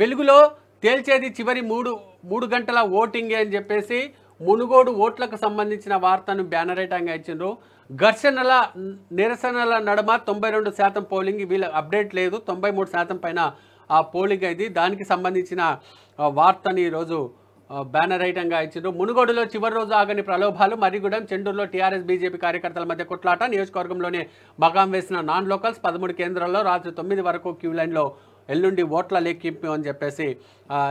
వెలుగులో తేల్చేది చివరి మూడు మూడు గంటల ఓటింగ్ అని చెప్పేసి మునుగోడు ఓట్లకు సంబంధించిన వార్తను బ్యానరేటంగా ఇచ్చిండ్రు ఘర్షణల నిరసనల నడమ తొంభై రెండు శాతం పోలింగ్ వీళ్ళ అప్డేట్ లేదు తొంభై మూడు శాతం పైన ఆ పోలింగ్ అయింది దానికి సంబంధించిన వార్తని ఈరోజు బ్యానర్ ఐటంగా ఇచ్చిండ్రు మునుగోడులో చివరి రోజు ఆగని ప్రలోభాలు మరిగూడెం చెండూరులో టీఆర్ఎస్ బీజేపీ కార్యకర్తల మధ్య కొట్లాట నియోజకవర్గంలోనే మగాం వేసిన నాన్ లోకల్స్ పదమూడు కేంద్రాల్లో రాత్రి తొమ్మిది వరకు క్యూ లైన్లో ఎల్లుండి ఓట్ల లెక్కింపు అని చెప్పేసి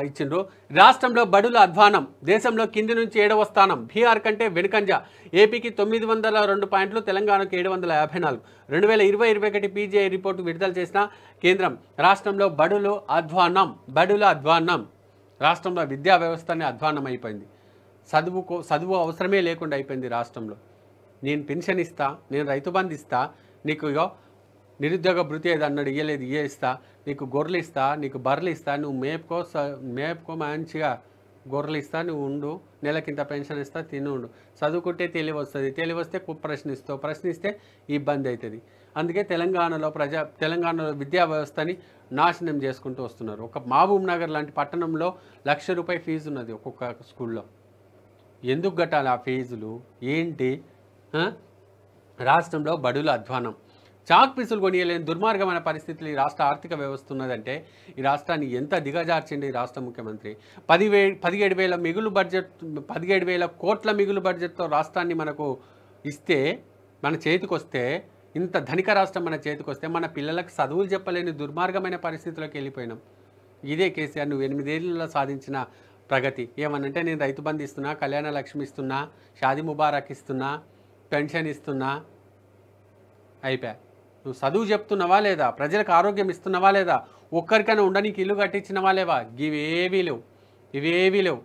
ఇచ్చిండ్రు రాష్ట్రంలో బడుల అధ్వానం దేశంలో కింది నుంచి ఏడవ స్థానం బీహార్ కంటే వెనుకంజ ఏపీకి తొమ్మిది వందల రెండు పాయింట్లు తెలంగాణకు ఏడు వందల యాభై నాలుగు రెండు వేల ఇరవై ఇరవై ఒకటి పీజీఐ రిపోర్టు విడుదల చేసిన కేంద్రం రాష్ట్రంలో బడులు అధ్వానం బడుల అధ్వానం రాష్ట్రంలో విద్యా వ్యవస్థనే అధ్వానం అయిపోయింది చదువు చదువు అవసరమే లేకుండా అయిపోయింది రాష్ట్రంలో నేను పెన్షన్ ఇస్తా నేను రైతు బంధు ఇస్తా నీకు నిరుద్యోగ భృతి ఏదో అన్నాడు ఇయ్యలేదు ఇయ్యే ఇస్తా నీకు గొర్రెలు ఇస్తా నీకు బర్రెలు ఇస్తా నువ్వు మేపుకో మేపుకో మంచిగా గొర్రెలు ఇస్తా నువ్వు ఉండు నెలకింత పెన్షన్ ఇస్తా తిని ఉండు చదువుకుంటే తెలివి వస్తుంది తెలివి వస్తే ప్రశ్నిస్తావు ప్రశ్నిస్తే ఇబ్బంది అవుతుంది అందుకే తెలంగాణలో ప్రజా తెలంగాణలో విద్యా వ్యవస్థని నాశనం చేసుకుంటూ వస్తున్నారు ఒక మహబూబ్ నగర్ లాంటి పట్టణంలో లక్ష రూపాయి ఫీజు ఉన్నది ఒక్కొక్క స్కూల్లో ఎందుకు కట్టాలి ఆ ఫీజులు ఏంటి రాష్ట్రంలో బడుల అధ్వానం చాక్ పీసులు కొనియలేని దుర్మార్గమైన పరిస్థితులు ఈ రాష్ట్ర ఆర్థిక వ్యవస్థ ఉన్నదంటే ఈ రాష్ట్రాన్ని ఎంత దిగజార్చిండి రాష్ట్ర ముఖ్యమంత్రి పదివే పదిహేడు వేల మిగులు బడ్జెట్ పదిహేడు వేల కోట్ల మిగులు బడ్జెట్తో రాష్ట్రాన్ని మనకు ఇస్తే మన చేతికొస్తే ఇంత ధనిక రాష్ట్రం మన చేతికొస్తే మన పిల్లలకు చదువులు చెప్పలేని దుర్మార్గమైన పరిస్థితులకు వెళ్ళిపోయినాం ఇదే కేసీఆర్ నువ్వు ఎనిమిదేళ్ళలో సాధించిన ప్రగతి ఏమనంటే నేను రైతు బంధు ఇస్తున్నా కళ్యాణ లక్ష్మి ఇస్తున్నా షాది ముబారక్ ఇస్తున్నా పెన్షన్ ఇస్తున్నా అయిపోయా నువ్వు చదువు చెప్తున్నావా లేదా ప్రజలకు ఆరోగ్యం ఇస్తున్నావా లేదా ఒక్కరికైనా ఉండడానికి ఇల్లు కట్టించినవా లేవా ఇవేవీ లేవు ఇవేవీ లేవు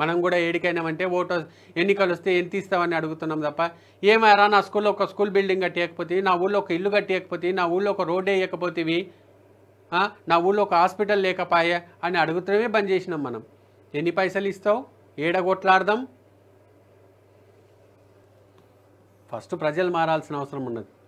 మనం కూడా ఏడికైనామంటే ఓటు ఎన్నికలు వస్తే ఎంత ఇస్తామని అడుగుతున్నాం తప్ప ఏమైనా నా స్కూల్లో ఒక స్కూల్ బిల్డింగ్ కట్టేయకపోతే నా ఊళ్ళో ఒక ఇల్లు కట్టేయకపోతే నా ఊళ్ళో ఒక రోడ్ వేయకపోతేవి నా ఊళ్ళో ఒక హాస్పిటల్ లేకపాయే అని అడుగుతున్నామే బంద్ చేసినాం మనం ఎన్ని పైసలు ఇస్తావు ఏడగొట్లాడదాం ఫస్ట్ ప్రజలు మారాల్సిన అవసరం ఉన్నది